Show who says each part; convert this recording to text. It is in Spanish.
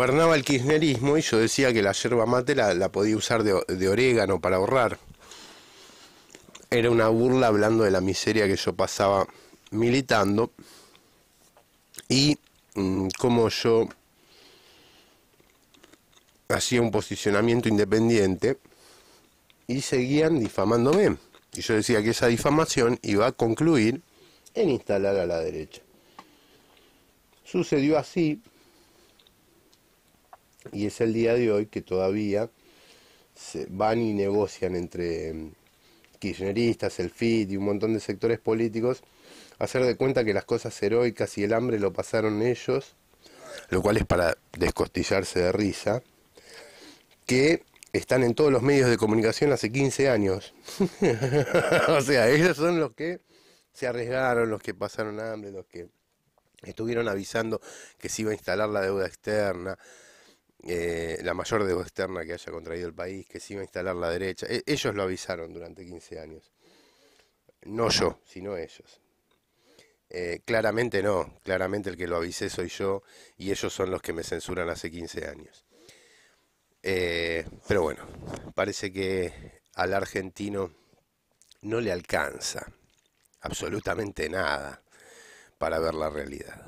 Speaker 1: gobernaba el kirchnerismo y yo decía que la yerba mate la, podía usar de, orégano para ahorrar. Era una burla hablando de la miseria que yo pasaba militando y mm, como yo hacía un posicionamiento independiente y seguían difamándome. Y yo decía que esa difamación iba a concluir en instalar a la derecha. Sucedió así, y es el día de hoy que todavía se van y negocian entre mm, kirchneristas, el FIT y un montón de sectores políticos, hacer de cuenta que las cosas heroicas y el hambre lo pasaron ellos, lo cual es para descostillarse de risa, que están en todos los medios de comunicación hace 15 años. o sea, ellos son los que se arriesgaron, los que pasaron hambre, los que estuvieron avisando que se iba a instalar la deuda externa, eh, la mayor deuda externa que haya contraído el país, que se iba a instalar la derecha. E, ellos lo avisaron durante 15 años. No yo, sino ellos. Eh, claramente no, claramente el que lo avisé soy yo y ellos son los que me censuran hace 15 años. Eh, pero bueno, parece que al argentino no le alcanza absolutamente nada para ver la realidad.